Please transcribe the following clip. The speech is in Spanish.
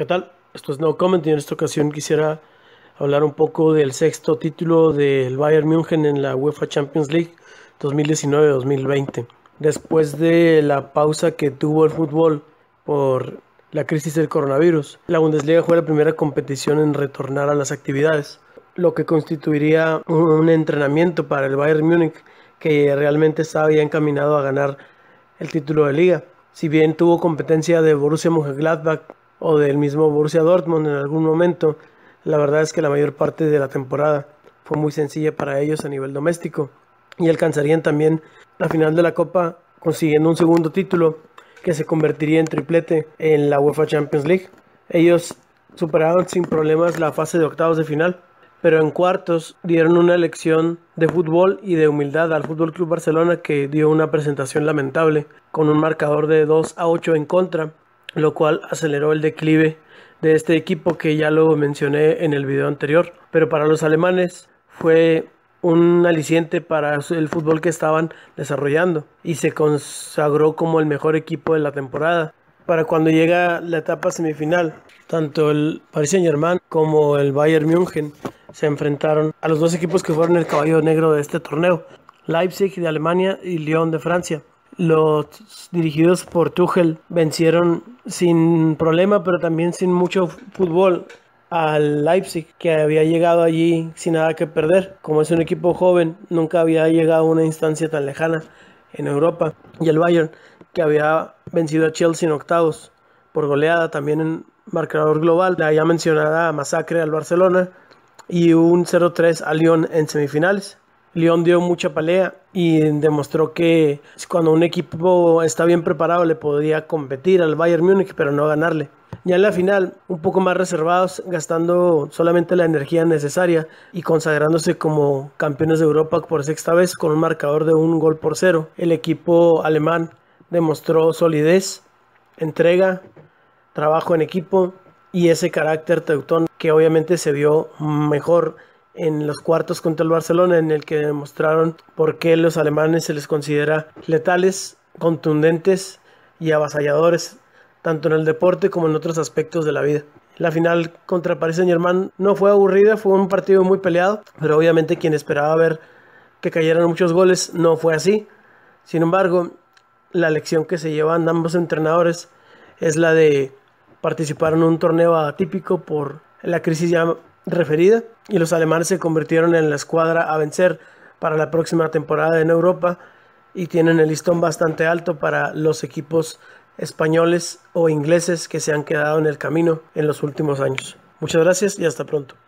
¿Qué tal? Esto es No Comment y en esta ocasión quisiera hablar un poco del sexto título del Bayern München en la UEFA Champions League 2019-2020. Después de la pausa que tuvo el fútbol por la crisis del coronavirus, la Bundesliga fue la primera competición en retornar a las actividades, lo que constituiría un entrenamiento para el Bayern Múnich que realmente estaba ya encaminado a ganar el título de liga. Si bien tuvo competencia de Borussia Mönchengladbach o del mismo Borussia Dortmund en algún momento. La verdad es que la mayor parte de la temporada fue muy sencilla para ellos a nivel doméstico y alcanzarían también la final de la Copa consiguiendo un segundo título que se convertiría en triplete en la UEFA Champions League. Ellos superaron sin problemas la fase de octavos de final, pero en cuartos dieron una lección de fútbol y de humildad al Fútbol Club Barcelona que dio una presentación lamentable con un marcador de 2 a 8 en contra lo cual aceleró el declive de este equipo que ya lo mencioné en el video anterior. Pero para los alemanes fue un aliciente para el fútbol que estaban desarrollando y se consagró como el mejor equipo de la temporada. Para cuando llega la etapa semifinal, tanto el Paris Saint Germain como el Bayern München se enfrentaron a los dos equipos que fueron el caballo negro de este torneo, Leipzig de Alemania y Lyon de Francia. Los dirigidos por Tuchel vencieron sin problema, pero también sin mucho fútbol al Leipzig, que había llegado allí sin nada que perder. Como es un equipo joven, nunca había llegado a una instancia tan lejana en Europa. Y el Bayern, que había vencido a Chelsea en octavos por goleada, también en marcador global. La ya mencionada masacre al Barcelona y un 0-3 a Lyon en semifinales. León dio mucha pelea y demostró que cuando un equipo está bien preparado le podía competir al Bayern Múnich, pero no ganarle. Ya en la final, un poco más reservados, gastando solamente la energía necesaria y consagrándose como campeones de Europa por sexta vez con un marcador de un gol por cero. El equipo alemán demostró solidez, entrega, trabajo en equipo y ese carácter teutón que obviamente se vio mejor en los cuartos contra el Barcelona, en el que demostraron por qué los alemanes se les considera letales, contundentes y avasalladores, tanto en el deporte como en otros aspectos de la vida. La final contra París Saint Germain no fue aburrida, fue un partido muy peleado, pero obviamente quien esperaba ver que cayeran muchos goles no fue así. Sin embargo, la lección que se llevan ambos entrenadores es la de participar en un torneo atípico por la crisis ya referida y los alemanes se convirtieron en la escuadra a vencer para la próxima temporada en Europa y tienen el listón bastante alto para los equipos españoles o ingleses que se han quedado en el camino en los últimos años. Muchas gracias y hasta pronto.